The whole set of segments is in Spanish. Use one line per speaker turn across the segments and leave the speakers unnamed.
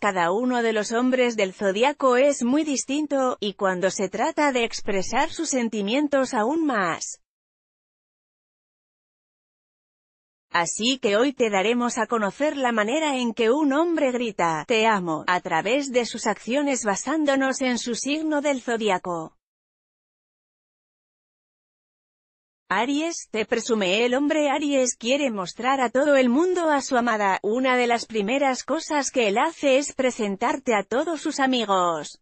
cada uno de los hombres del zodiaco es muy distinto, y cuando se trata de expresar sus sentimientos aún más. Así que hoy te daremos a conocer la manera en que un hombre grita, te amo, a través de sus acciones basándonos en su signo del zodiaco. Aries, te presume el hombre Aries quiere mostrar a todo el mundo a su amada, una de las primeras cosas que él hace es presentarte a todos sus amigos.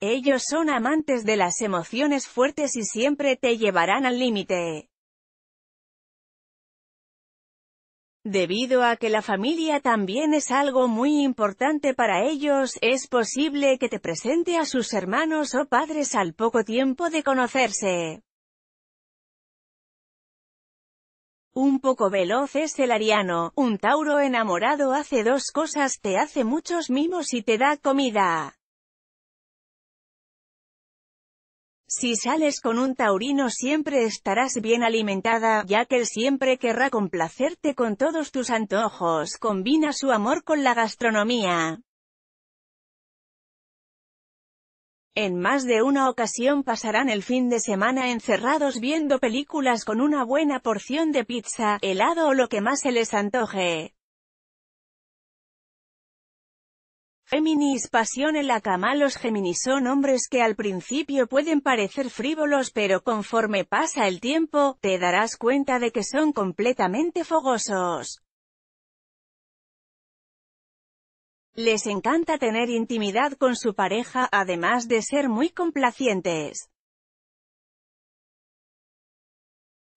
Ellos son amantes de las emociones fuertes y siempre te llevarán al límite. Debido a que la familia también es algo muy importante para ellos, es posible que te presente a sus hermanos o padres al poco tiempo de conocerse. Un poco veloz es el ariano, un tauro enamorado hace dos cosas, te hace muchos mimos y te da comida. Si sales con un taurino siempre estarás bien alimentada, ya que él siempre querrá complacerte con todos tus antojos, combina su amor con la gastronomía. En más de una ocasión pasarán el fin de semana encerrados viendo películas con una buena porción de pizza, helado o lo que más se les antoje. Géminis Pasión en la cama Los Géminis son hombres que al principio pueden parecer frívolos pero conforme pasa el tiempo, te darás cuenta de que son completamente fogosos. Les encanta tener intimidad con su pareja, además de ser muy complacientes.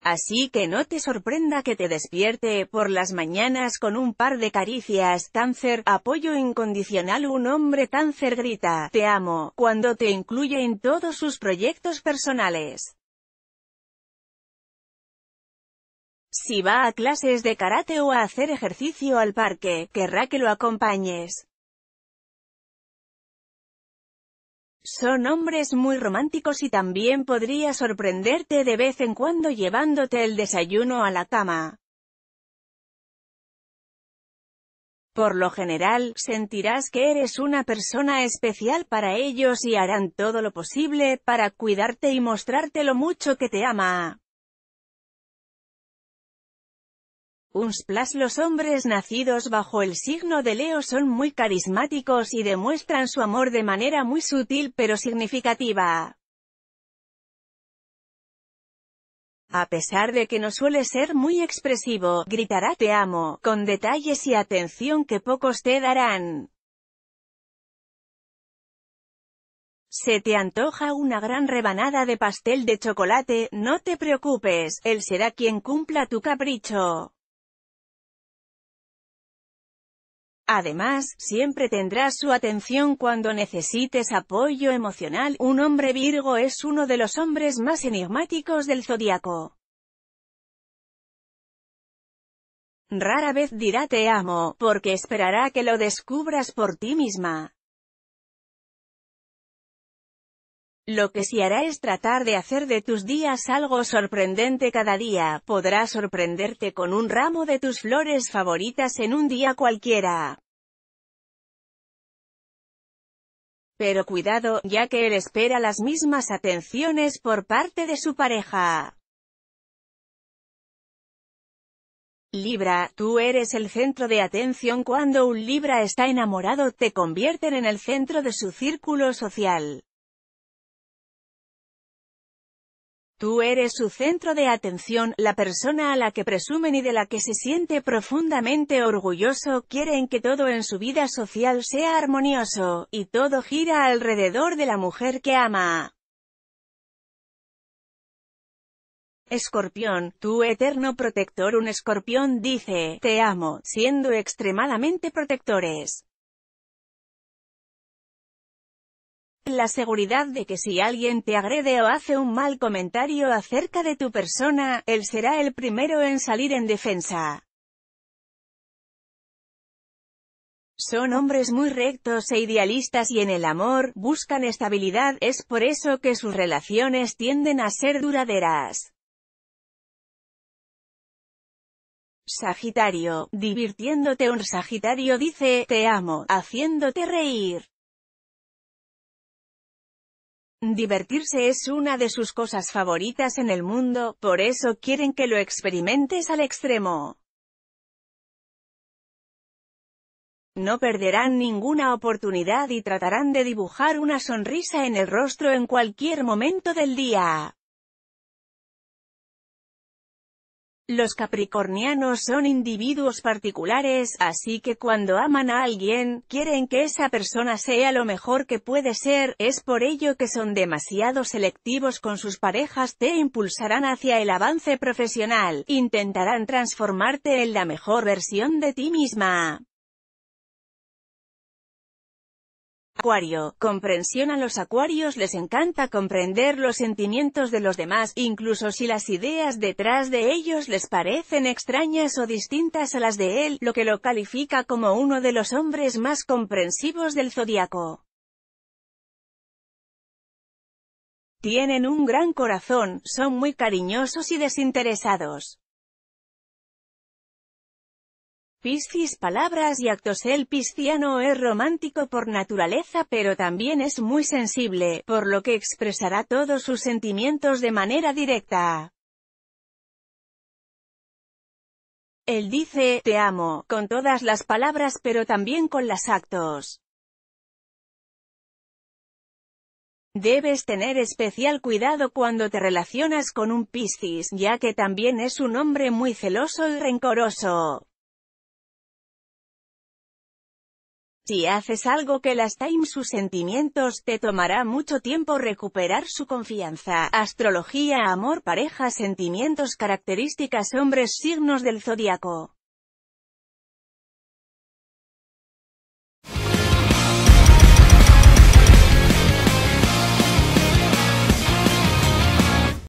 Así que no te sorprenda que te despierte por las mañanas con un par de caricias, cáncer, apoyo incondicional un hombre cáncer grita, te amo, cuando te incluye en todos sus proyectos personales. Si va a clases de karate o a hacer ejercicio al parque, querrá que lo acompañes. Son hombres muy románticos y también podría sorprenderte de vez en cuando llevándote el desayuno a la cama. Por lo general, sentirás que eres una persona especial para ellos y harán todo lo posible para cuidarte y mostrarte lo mucho que te ama. Unsplash Los hombres nacidos bajo el signo de Leo son muy carismáticos y demuestran su amor de manera muy sutil pero significativa. A pesar de que no suele ser muy expresivo, gritará te amo, con detalles y atención que pocos te darán. ¿Se te antoja una gran rebanada de pastel de chocolate? No te preocupes, él será quien cumpla tu capricho. Además, siempre tendrás su atención cuando necesites apoyo emocional. Un hombre Virgo es uno de los hombres más enigmáticos del zodiaco. Rara vez dirá te amo, porque esperará que lo descubras por ti misma. Lo que sí hará es tratar de hacer de tus días algo sorprendente cada día, podrá sorprenderte con un ramo de tus flores favoritas en un día cualquiera. Pero cuidado, ya que él espera las mismas atenciones por parte de su pareja. Libra, tú eres el centro de atención cuando un Libra está enamorado te convierten en el centro de su círculo social. Tú eres su centro de atención, la persona a la que presumen y de la que se siente profundamente orgulloso, quieren que todo en su vida social sea armonioso, y todo gira alrededor de la mujer que ama. Escorpión, tu eterno protector un escorpión dice, te amo, siendo extremadamente protectores. La seguridad de que si alguien te agrede o hace un mal comentario acerca de tu persona, él será el primero en salir en defensa. Son hombres muy rectos e idealistas y en el amor, buscan estabilidad, es por eso que sus relaciones tienden a ser duraderas. Sagitario, divirtiéndote un Sagitario dice, te amo, haciéndote reír. Divertirse es una de sus cosas favoritas en el mundo, por eso quieren que lo experimentes al extremo. No perderán ninguna oportunidad y tratarán de dibujar una sonrisa en el rostro en cualquier momento del día. Los capricornianos son individuos particulares, así que cuando aman a alguien, quieren que esa persona sea lo mejor que puede ser, es por ello que son demasiado selectivos con sus parejas, te impulsarán hacia el avance profesional, intentarán transformarte en la mejor versión de ti misma. Acuario. Comprensión a los acuarios les encanta comprender los sentimientos de los demás, incluso si las ideas detrás de ellos les parecen extrañas o distintas a las de él, lo que lo califica como uno de los hombres más comprensivos del zodiaco. Tienen un gran corazón, son muy cariñosos y desinteresados. Piscis palabras y actos El pisciano es romántico por naturaleza pero también es muy sensible, por lo que expresará todos sus sentimientos de manera directa. Él dice, te amo, con todas las palabras pero también con las actos. Debes tener especial cuidado cuando te relacionas con un Piscis, ya que también es un hombre muy celoso y rencoroso. Si haces algo que lastime sus sentimientos, te tomará mucho tiempo recuperar su confianza. Astrología, amor, pareja, sentimientos, características, hombres, signos del zodiaco.